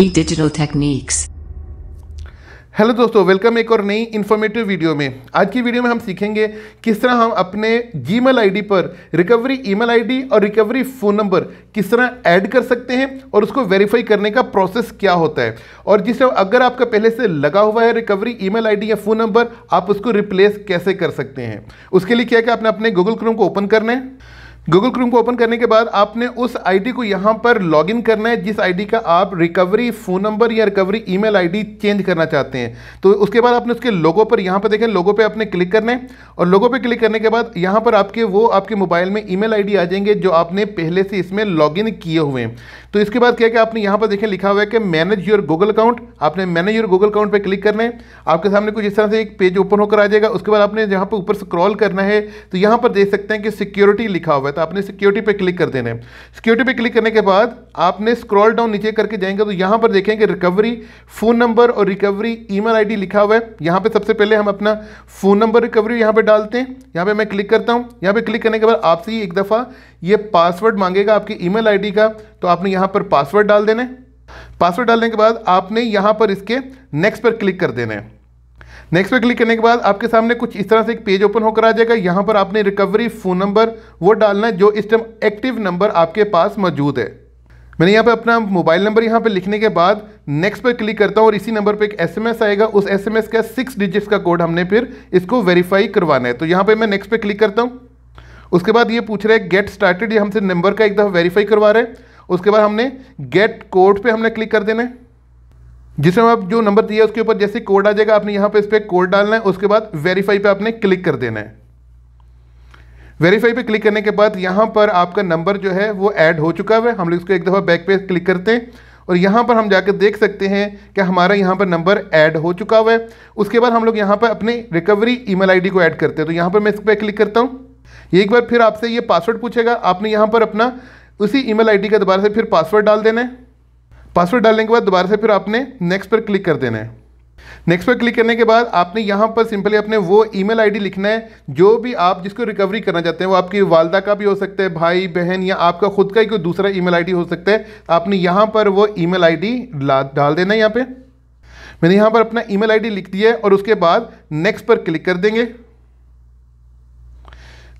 ई digital techniques hello दोस्तों welcome एक और नई इन्फॉर्मेटिव वीडियो में आज की वीडियो में हम सीखेंगे किस तरह हम अपने जी मेल पर रिकवरी ईमेल आईडी और रिकवरी फ़ोन नंबर किस तरह ऐड कर सकते हैं और उसको वेरीफाई करने का प्रोसेस क्या होता है और जिस तरह अगर आपका पहले से लगा हुआ है रिकवरी ईमेल आईडी या फ़ोन नंबर आप उसको रिप्लेस कैसे कर सकते हैं उसके लिए क्या क्या आपने अपने गूगल क्रोम को ओपन करना है गूगल क्रूम को ओपन करने के बाद आपने उस आईडी को यहां पर लॉगिन करना है जिस आईडी का आप रिकवरी फोन नंबर या रिकवरी ईमेल आईडी चेंज करना चाहते हैं तो उसके बाद आपने उसके लोगों पर यहां पर देखें लोगों पे आपने क्लिक करना है और लोगों पे क्लिक करने के बाद यहां पर आपके वो आपके मोबाइल में ई मेल आ जाएंगे जो आपने पहले से इसमें लॉग किए हुए हैं तो इसके बाद क्या कि आपने यहाँ पर देखें लिखा हुआ है कि मैनेज योर गूगल अकाउंट आपने मैनेज योर गूगल अकाउंट पर क्लिक करना है आपके सामने कुछ इस तरह से एक पेज ओपन होकर आ जाएगा उसके बाद आपने यहाँ पर ऊपर स्क्रॉल करना है तो यहाँ पर देख सकते हैं कि सिक्योरिटी लिखा हुआ है है तो आपने सिक्योरिटी पे क्लिक कर देना है सिक्योरिटी पे क्लिक करने के बाद आपने स्क्रॉल डाउन नीचे करके जाएंगे तो यहाँ पर देखेंगे रिकवरी फ़ोन नंबर और रिकवरी ईमेल आईडी लिखा हुआ है यहाँ पर सबसे पहले हम अपना फ़ोन नंबर रिकवरी यहाँ पर डालते हैं यहाँ पर मैं क्लिक करता हूँ यहाँ पर क्लिक करने के बाद आपसे एक दफ़ा ये पासवर्ड मांगेगा आपकी ईमेल आईडी का तो आपने यहाँ पर पासवर्ड डाल देना है पासवर्ड डालने के बाद आपने यहाँ पर इसके नेक्स्ट पर क्लिक कर देना है नेक्स्ट पे क्लिक करने के बाद आपके सामने कुछ इस तरह से एक पेज ओपन होकर आ जाएगा यहाँ पर आपने रिकवरी फ़ोन नंबर वो डालना है जो इस टाइम एक्टिव नंबर आपके पास मौजूद है मैंने यहाँ पे अपना मोबाइल नंबर यहाँ पे लिखने के बाद नेक्स्ट पर क्लिक करता हूँ और इसी नंबर पे एक एसएमएस आएगा उस एसएमएस का सिक्स डिजिट्स का कोड हमने फिर इसको वेरीफाई करवाना है तो यहाँ पे मैं नेक्स्ट पे क्लिक करता हूँ उसके बाद ये पूछ रहा है गेट स्टार्टेड ये हमसे नंबर का एक दफ़ा वेरीफाई करवा रहे हैं उसके बाद हमने गेट कोड पर हमने क्लिक कर देना है जिसमें आप जो नंबर दिया उसके ऊपर जैसे कोड आ जाएगा आपने यहाँ पे इस पर कोड डालना है उसके बाद वेरीफाई पे आपने क्लिक कर देना है वेरीफाई पे क्लिक करने के बाद यहाँ पर आपका नंबर जो है वो ऐड हो चुका है हम लोग इसको एक दफ़ा बैक पे क्लिक करते हैं और यहाँ पर हम जाकर देख सकते हैं कि हमारा यहाँ पर नंबर ऐड हो चुका हुआ है उसके बाद हम लोग यहाँ पर अपने रिकवरी ईमेल आईडी को ऐड करते हैं तो यहाँ पर मैं इस पर क्लिक करता हूँ एक बार फिर आपसे ये पासवर्ड पूछेगा आपने यहाँ पर अपना उसी ईमेल आईडी का दोबारा से फिर पासवर्ड डाल देना है पासवर्ड डालने के बाद दोबारा से फिर आपने नेक्स्ट पर क्लिक कर देना है नेक्स्ट पर क्लिक करने के बाद आपने यहाँ पर सिंपली अपने वो ईमेल आईडी लिखना है जो भी आप जिसको रिकवरी करना चाहते हैं वो आपकी वालदा का भी हो सकता है भाई बहन या आपका खुद का ही कोई दूसरा ईमेल आईडी हो सकता है आपने यहाँ पर वो ईमेल आईडी डाल देना है यहाँ पर मैंने यहाँ पर अपना ईमेल आईडी लिख दिया है और उसके बाद नेक्स्ट पर क्लिक कर देंगे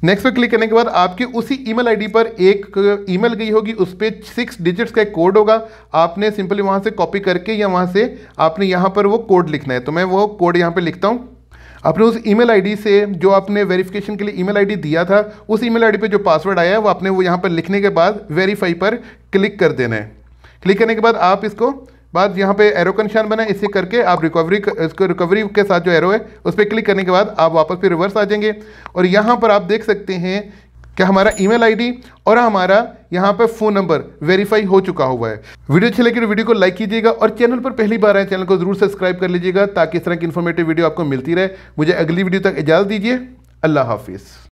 नेक्स्ट पर क्लिक करने के बाद आपकी उसी ईमेल आईडी पर एक ईमेल गई होगी उस पर सिक्स डिजिट्स का कोड होगा आपने सिंपली वहाँ से कॉपी करके या वहाँ से आपने यहाँ पर वो कोड लिखना है तो मैं वो कोड यहाँ पर लिखता हूँ आपने उस ईमेल आईडी से जो आपने वेरिफिकेशन के लिए ईमेल आईडी दिया था उस ईमेल आईडी पे जो पासवर्ड आया है वो आपने वो यहाँ पर लिखने के बाद वेरीफाई पर क्लिक कर देना है क्लिक करने के बाद आप इसको बाद यहाँ पे एरो का निशान बना इसे करके आप रिकवरी इसको रिकवरी के साथ जो एरो है उस पर क्लिक करने के बाद आप वापस फिर रिवर्स आ जाएंगे और यहाँ पर आप देख सकते हैं कि हमारा ईमेल आईडी और हमारा यहाँ पर फ़ोन नंबर वेरीफाई हो चुका हुआ है वीडियो अच्छी लगी तो वीडियो को लाइक कीजिएगा और चैनल पर पहली बार आए चैनल को ज़रूर सब्सक्राइब कर लीजिएगा ताकि इस तरह की इन्फॉर्मेटिव वीडियो आपको मिलती रहे मुझे अगली वीडियो तक इजाज़त दीजिए अल्लाह हाफिज़